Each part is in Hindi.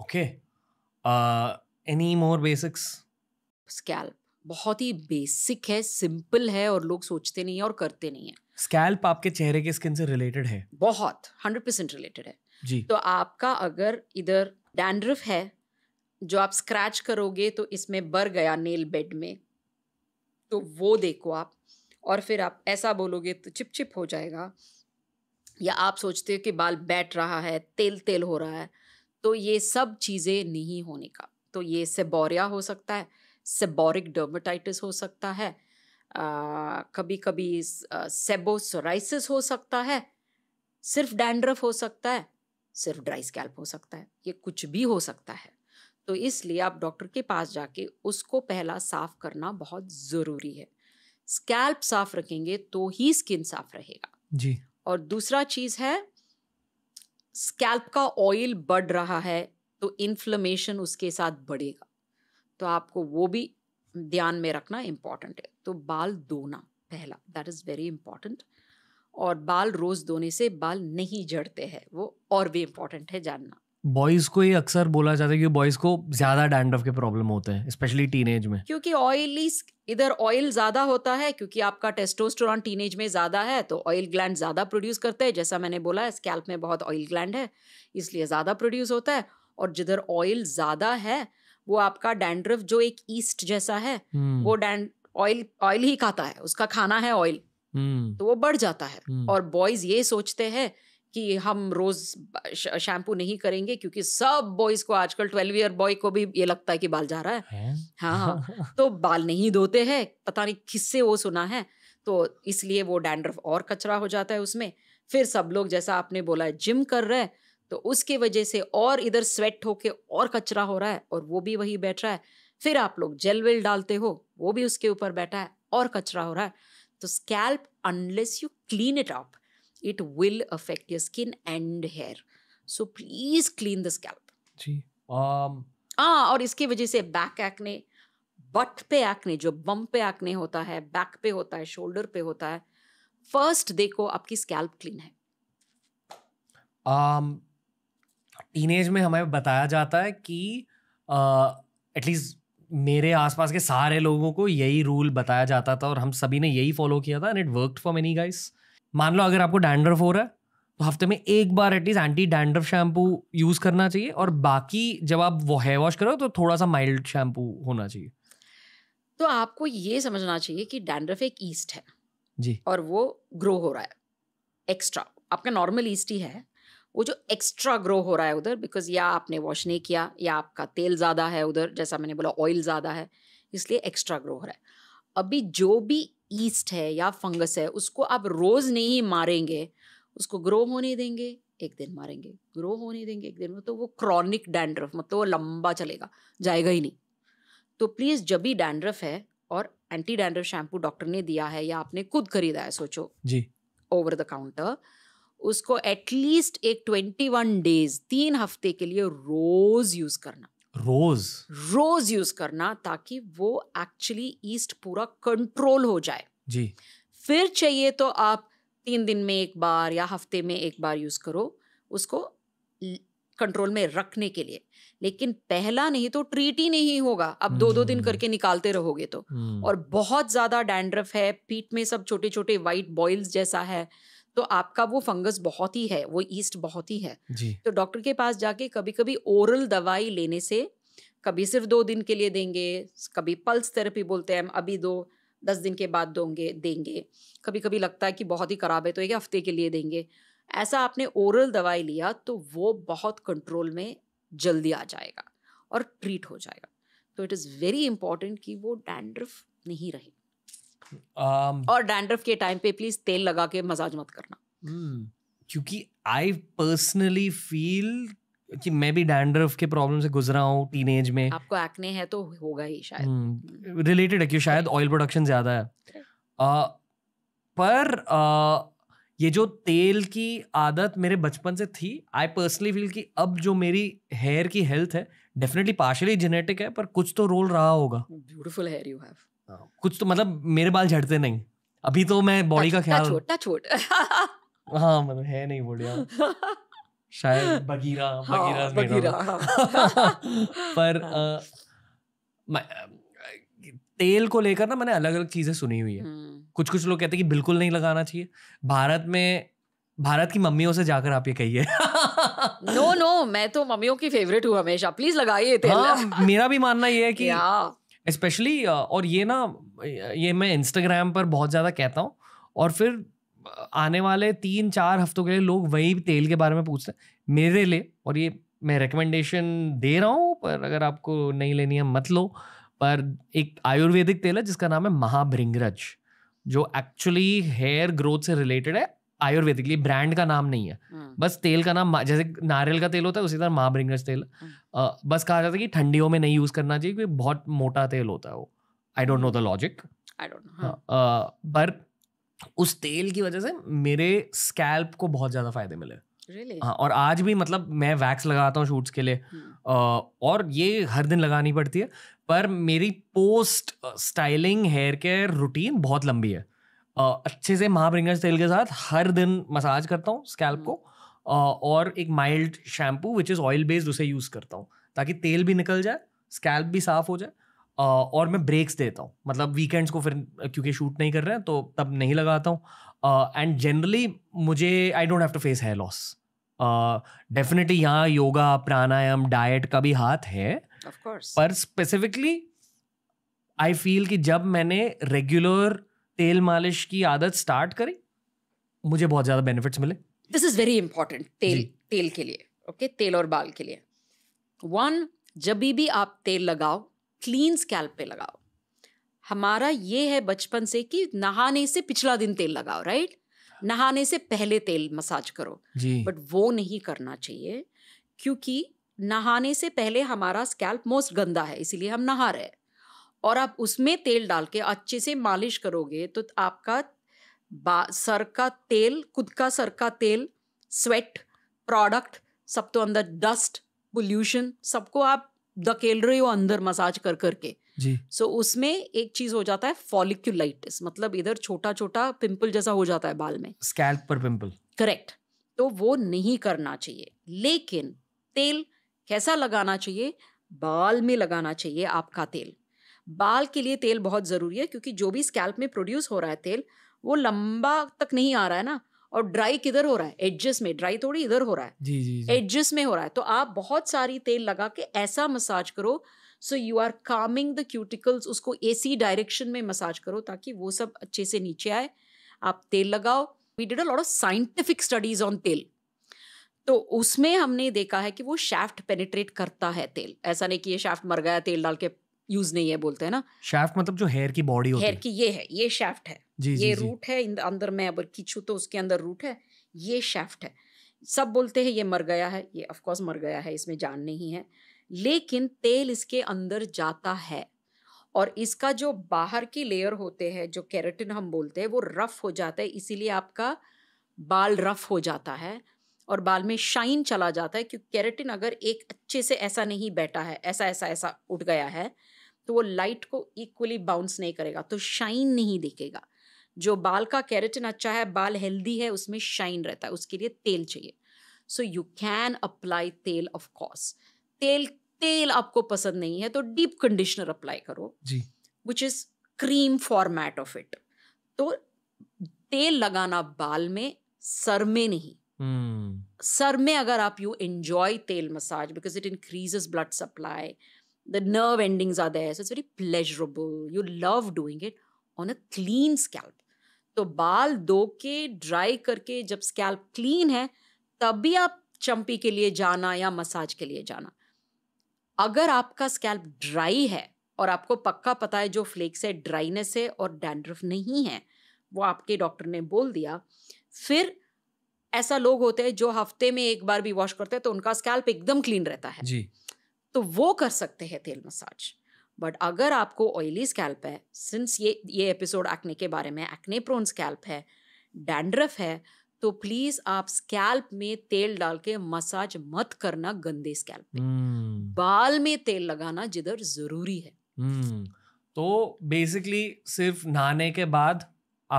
Okay any more basics scalp बहुत ही बेसिक है सिंपल है और लोग सोचते नहीं है और करते नहीं है स्कैल्प आपके चेहरे के स्किन से रिलेटेड है बहुत हंड्रेड परसेंट रिलेटेड है जी तो आपका अगर इधर डैंड्रफ है जो आप स्क्रैच करोगे तो इसमें बर गया नेल बेड में तो वो देखो आप और फिर आप ऐसा बोलोगे तो चिपचिप हो जाएगा या आप सोचते हो कि बाल बैठ रहा है तेल तेल हो रहा है तो ये सब चीज़ें नहीं होने का तो ये सेबोरिया हो सकता है सेबोरिक डर्माटाइटिस हो सकता है आ, कभी कभी सेबोसोराइसिस हो सकता है सिर्फ डैंड्रफ हो सकता है सिर्फ ड्राई स्कैल्प हो सकता है ये कुछ भी हो सकता है तो इसलिए आप डॉक्टर के पास जाके उसको पहला साफ करना बहुत ज़रूरी है स्कैल्प साफ रखेंगे तो ही स्किन साफ रहेगा जी और दूसरा चीज़ है स्कैल्प का ऑयल बढ़ रहा है तो इन्फ्लेमेशन उसके साथ बढ़ेगा तो आपको वो भी ध्यान में रखना इम्पॉर्टेंट है तो बाल धोना पहला दैट इज़ वेरी इम्पॉर्टेंट और बाल रोज़ धोने से बाल नहीं जड़ते हैं वो और भी इम्पॉर्टेंट है जानना बॉयज को ये अक्सर बोला जाता है कि बॉयज को ज्यादा डैंड्रफ के प्रॉब्लम होते हैं स्पेशली टीनेज में क्योंकि ऑयली इधर ऑयल ज्यादा होता है क्योंकि आपका टेस्टोस्टेरॉन टीनेज में ज्यादा है तो ऑयल ग्लैंड ज्यादा प्रोड्यूस करते हैं जैसा मैंने बोला स्कैल्प में बहुत ऑयल ग्लैंड है इसलिए ज्यादा प्रोड्यूस होता है और जिधर ऑयल ज्यादा है वो आपका डैंड्रफ जो एक ईस्ट जैसा है हम्म। वो डैंड ऑयल ऑयल ही खाता है उसका खाना है ऑयल हम्म। तो वो बढ़ जाता है हम्म। और बॉयज ये सोचते हैं कि हम रोज शैम्पू नहीं करेंगे क्योंकि सब बॉयज को आजकल ट्वेल्व ईयर बॉय को भी ये लगता है कि बाल जा रहा है, है? हाँ तो बाल नहीं धोते हैं पता नहीं किससे वो सुना है तो इसलिए वो डैंड्रफ और कचरा हो जाता है उसमें फिर सब लोग जैसा आपने बोला है जिम कर रहे हैं तो उसके वजह से और इधर स्वेट होके और कचरा हो रहा है और वो भी वही बैठ रहा है फिर आप लोग जेल वेल डालते हो वो भी उसके ऊपर बैठा है और कचरा हो रहा है तो scalp unless you clean it up it will affect your skin and hair so please clean the scalp जी um हाँ, और इसकी वजह से बैक एक्ने बट पे एक्ने जो बम पे एक्ने होता है बैक पे होता है शोल्डर पे होता है फर्स्ट देखो आपकी स्कैल्प क्लीन है um, टीनेज में हमें बताया जाता है कि एटलीस्ट uh, मेरे आसपास के सारे लोगों को यही रूल बताया जाता था और हम सभी ने यही फॉलो किया था and it work for many guys मान लो अगर आपको डैंड्रफ हो रहा है तो हफ्ते में एक बार at least anti dandruff shampoo use करना चाहिए और बाकी जब आप वो हेयर वॉश करो तो थोड़ा सा माइल्ड शैम्पू होना चाहिए तो आपको ये समझना चाहिए कि डैंड्रफ एक ईस्ट है जी और वो ग्रो हो रहा है एक्स्ट्रा आपका नॉर्मल ईस्ट ही है वो जो एक्स्ट्रा ग्रो हो रहा है उधर बिकॉज या आपने वॉश नहीं किया या आपका तेल ज़्यादा है उधर जैसा मैंने बोला ऑयल ज़्यादा है इसलिए एक्स्ट्रा ग्रो हो रहा है अभी जो भी ईस्ट है या फंगस है उसको आप रोज़ नहीं मारेंगे उसको ग्रो होने देंगे एक दिन मारेंगे ग्रो होने देंगे एक दिन में तो वो क्रॉनिक डैंड्रफ मतलब वो लंबा चलेगा जाएगा ही नहीं तो प्लीज़ जब भी डैंड्रफ है और एंटी डैंड्रफ शैम्पू डॉक्टर ने दिया है या आपने खुद खरीदा है सोचो जी ओवर द काउंटर उसको एटलीस्ट एक ट्वेंटी वन डेज तीन हफ्ते के लिए रोज यूज करना रोज रोज यूज करना ताकि वो एक्चुअली ईस्ट पूरा कंट्रोल हो जाए जी फिर चाहिए तो आप तीन दिन में एक बार या हफ्ते में एक बार यूज करो उसको कंट्रोल में रखने के लिए लेकिन पहला नहीं तो ट्रीट ही नहीं होगा अब दो दो दिन हम्म। करके निकालते रहोगे तो हम्म। और बहुत ज्यादा डैंड्रफ है पीठ में सब छोटे छोटे व्हाइट बॉइल्स जैसा है तो आपका वो फंगस बहुत ही है वो ईस्ट बहुत ही है जी. तो डॉक्टर के पास जाके कभी कभी ओरल दवाई लेने से कभी सिर्फ दो दिन के लिए देंगे कभी पल्स थेरेपी बोलते हैं हम अभी दो दस दिन के बाद दोगे देंगे कभी कभी लगता है कि बहुत ही खराब है तो एक हफ्ते के लिए देंगे ऐसा आपने ओरल दवाई लिया तो वो बहुत कंट्रोल में जल्दी आ जाएगा और ट्रीट हो जाएगा तो इट इज़ वेरी इंपॉर्टेंट कि वो डैंड्रफ नहीं रहे um, और डैंड्रफ के टाइम पे प्लीज तेल लगा के मसाज मत करना hmm. क्योंकि आई पर्सनली फील कि मैं भी डैंड्रफ के प्रॉब्लम से गुजरा हूँ टीनेज में आपको एक्ने है तो होगा ही शायद रिलेटेड hmm. hmm. है क्यों शायद ऑयल प्रोडक्शन ज्यादा है uh, पर uh, ये जो तेल की आदत मेरे बचपन से थी आई पर्सनली फील कि अब जो मेरी हेयर की हेल्थ है डेफिनेटली पार्शली जेनेटिक है पर कुछ तो रोल रहा होगा ब्यूटिफुल हेयर यू हैव कुछ तो मतलब मेरे बाल झड़ते नहीं अभी तो मैं बॉडी का ख्याल छोटा छोट हाँ मतलब है नहीं बढ़िया हाँ। शायद बगीरा बगीरा हाँ, बगीरा हाँ। पर हाँ। आ, तेल को लेकर ना मैंने अलग अलग चीजें सुनी हुई है हम्म। कुछ कुछ लोग कहते हैं कि बिल्कुल नहीं लगाना चाहिए भारत में भारत की मम्मियों से जाकर आप ये कहिए नो नो मैं तो मम्मियों की फेवरेट हूँ हमेशा प्लीज लगाइए तेल हाँ, मेरा भी मानना ये है कि स्पेशली uh, और ये ना ये मैं इंस्टाग्राम पर बहुत ज़्यादा कहता हूँ और फिर आने वाले तीन चार हफ्तों के लिए लोग वही तेल के बारे में पूछते हैं मेरे लिए और ये मैं रिकमेंडेशन दे रहा हूँ पर अगर आपको नहीं लेनी है मत लो पर एक आयुर्वेदिक तेल है जिसका नाम है महाभृंगरज जो एक्चुअली हेयर ग्रोथ से रिलेटेड है आयुर्वेदिकली ब्रांड का नाम नहीं है हाँ। बस तेल का नाम जैसे नारियल का तेल होता है उसी तरह महाब्रिंगर्स तेल हाँ। बस कहा जाता है कि ठंडियों में नहीं यूज़ करना चाहिए क्योंकि बहुत मोटा तेल होता है वो I don't know the logic I don't know पर उस तेल की वजह से मेरे स्कैल्प को बहुत ज़्यादा फायदे मिले Really? हाँ और आज भी मतलब मैं वैक्स लगाता हूँ शूट्स के लिए आ, हाँ। और ये हर दिन लगानी पड़ती है पर मेरी post styling hair care routine बहुत लंबी है अच्छे से महाब्रिंगर्स तेल के साथ हर दिन मसाज करता हूँ स्कैल्प हम्म। को और एक mild shampoo which is oil based उसे यूज़ करता हूँ ताकि तेल भी निकल जाए स्कैल्प भी साफ हो जाए और मैं ब्रेक्स देता हूँ मतलब वीकेंड्स को फिर क्योंकि शूट नहीं कर रहे हैं तो तब नहीं लगाता हूँ एंड जनरली मुझे I don't have to face hair loss definitely यहाँ योगा प्राणायाम डाइट का भी हाथ है पर स्पेसिफिकली आई फील कि जब मैंने रेगुलर तेल मालिश की आदत स्टार्ट करें मुझे बहुत ज़्यादा बेनिफिट्स मिले दिस इज़ वेरी इंपॉर्टेंट तेल तेल के लिए ओके okay? तेल और बाल के लिए वन जब भी आप तेल लगाओ क्लीन स्कैल्प पे लगाओ हमारा ये है बचपन से कि नहाने से पिछला दिन तेल लगाओ राइट नहाने से पहले तेल मसाज करो बट वो नहीं करना चाहिए क्योंकि नहाने से पहले हमारा स्कैल्प मोस्ट गंदा है इसीलिए हम नहा रहे हैं और आप उसमें तेल डाल के अच्छे से मालिश करोगे तो आपका सर का तेल खुद का सर का तेल स्वेट प्रोडक्ट सब तो अंदर डस्ट पोल्यूशन सबको आप धकेल रहे हो अंदर मसाज कर करके जी सो so, उसमें एक चीज हो जाता है फॉलिक्यूलाइटिस मतलब इधर छोटा छोटा पिंपल जैसा हो जाता है बाल में स्कैल्प पर पिंपल करेक्ट तो वो नहीं करना चाहिए लेकिन तेल कैसा लगाना चाहिए बाल में लगाना चाहिए आपका तेल बाल के लिए तेल बहुत ज़रूरी है क्योंकि जो भी स्कैल्प में प्रोड्यूस हो रहा है तेल वो लंबा तक नहीं आ रहा है ना और ड्राई किधर हो रहा है एडजस में ड्राई थोड़ी इधर हो रहा है जी जी, एडजस में हो रहा है तो आप बहुत सारी तेल लगा के ऐसा मसाज करो so you are coming the cuticles उसको एसी डायरेक्शन में मसाज करो ताकि वो सब अच्छे से नीचे आए आप तेल लगाओ we did a lot of scientific studies on तेल तो उसमें हमने देखा है कि वो शाफ्ट पेनिट्रेट करता है तेल ऐसा नहीं कि ये शाफ्ट मर गया तेल डाल के यूज नहीं है बोलते हैं ना शाफ्ट मतलब जो हेयर की बॉडी होती है हेयर की ये है ये शाफ्ट है जी, ये जी, रूट है इन अंदर मैं अगर खींचू तो उसके अंदर रूट है ये शाफ्ट है सब बोलते हैं ये मर गया है ये ऑफकोर्स मर गया है इसमें जान नहीं है लेकिन तेल इसके अंदर जाता है और इसका जो बाहर की लेयर होते हैं जो कैरेटिन हम बोलते हैं वो रफ हो जाता है इसीलिए आपका बाल रफ हो जाता है और बाल में शाइन चला जाता है क्योंकि कैरेटिन अगर एक अच्छे से ऐसा नहीं बैठा है ऐसा ऐसा ऐसा उठ गया है तो वो लाइट को इक्वली बाउंस नहीं करेगा तो शाइन नहीं दिखेगा जो बाल का कैरेटिन अच्छा है बाल हेल्दी है उसमें शाइन रहता है उसके लिए तेल चाहिए सो यू कैन अप्लाई तेल ऑफ कोर्स तेल तेल आपको पसंद नहीं है तो डीप कंडीशनर अप्लाई करो जी which is cream format of it तो तेल लगाना बाल में सर में नहीं हम्म। सर में अगर आप यू एंजॉय तेल massage because it increases blood supply the nerve endings are there so it's very pleasurable you love doing it on a clean scalp तो बाल धो के ड्राई करके जब स्कैल्प क्लीन है तब भी आप चंपी के लिए जाना या मसाज के लिए जाना अगर आपका स्कैल्प ड्राई है और आपको पक्का पता है जो फ्लेक्स है ड्राइनेस है और डैंड्रफ नहीं है वो आपके डॉक्टर ने बोल दिया फिर ऐसा लोग होते हैं जो हफ्ते में एक बार भी वॉश करते हैं तो उनका स्कैल्प एकदम क्लीन रहता है जी तो वो कर सकते हैं तेल मसाज बट अगर आपको ऑयली स्कैल्प है सिंस ये ये एपिसोड एक्ने के बारे में एक्ने प्रोन स्कैल्प है डैंड्रफ है तो प्लीज आप स्कैल्प में तेल डाल के मसाज मत करना गंदे स्कैल्प में hmm. बाल में तेल लगाना जिधर जरूरी है hmm. तो बेसिकली सिर्फ नहाने के बाद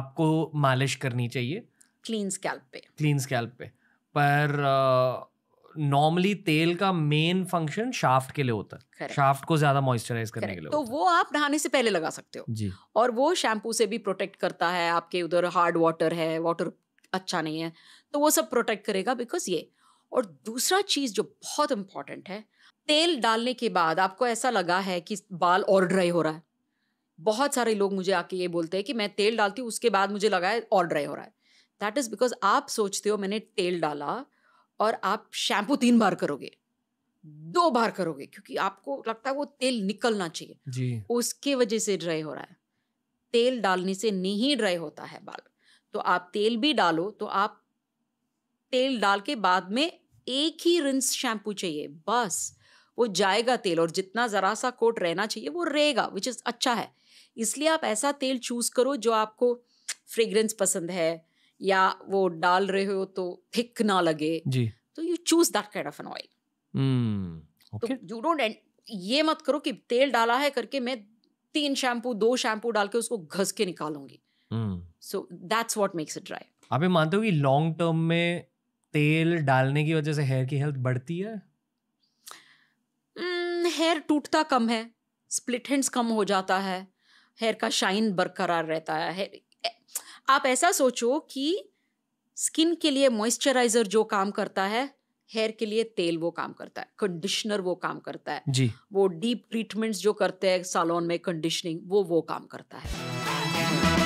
आपको मालिश करनी चाहिए क्लीन स्कैल्प पे क्लीन स्कैल्प पे पर uh... नॉर्मली तेल का मेन फंक्शन शाफ्ट के लिए होता है शाफ्ट को ज्यादा मॉइस्चराइज करने Correct. के लिए तो वो आप नहाने से पहले लगा सकते हो जी और वो शैम्पू से भी प्रोटेक्ट करता है आपके उधर हार्ड वाटर है वाटर अच्छा नहीं है तो वो सब प्रोटेक्ट करेगा बिकॉज ये और दूसरा चीज जो बहुत इंपॉर्टेंट है तेल डालने के बाद आपको ऐसा लगा है कि बाल और ड्राई हो रहा है बहुत सारे लोग मुझे आके ये बोलते हैं कि मैं तेल डालती हूँ उसके बाद मुझे लगा है और ड्राई हो रहा है दैट इज बिकॉज आप सोचते हो मैंने तेल डाला और आप शैम्पू तीन बार करोगे दो बार करोगे क्योंकि आपको लगता है वो तेल निकलना चाहिए जी उसके वजह से ड्राई हो रहा है तेल डालने से नहीं ड्राई होता है बाल तो आप तेल भी डालो तो आप तेल डाल के बाद में एक ही रिंस शैम्पू चाहिए बस वो जाएगा तेल और जितना ज़रा सा कोट रहना चाहिए वो रहेगा विच इज़ अच्छा है इसलिए आप ऐसा तेल चूज़ करो जो आपको फ्रेग्रेंस पसंद है या वो डाल रहे हो तो थिक ना लगे जी तो you choose that kind of an oil तो यू डोंट एंड ये मत करो कि तेल डाला है करके मैं तीन शैम्पू दो शैम्पू डाल के उसको घस के निकालूंगी so that's what makes it dry आप ये मानते हो कि लॉन्ग टर्म में तेल डालने की वजह से हेयर की हेल्थ बढ़ती है हेयर mm, टूटता कम है स्प्लिट हेंड्स कम हो जाता है हेयर का शाइन बरकरार रहता है आप ऐसा सोचो कि स्किन के लिए मॉइस्चराइजर जो काम करता है हेयर के लिए तेल वो काम करता है कंडीशनर वो काम करता है जी वो डीप ट्रीटमेंट्स जो करते हैं सालोन में कंडीशनिंग वो वो काम करता है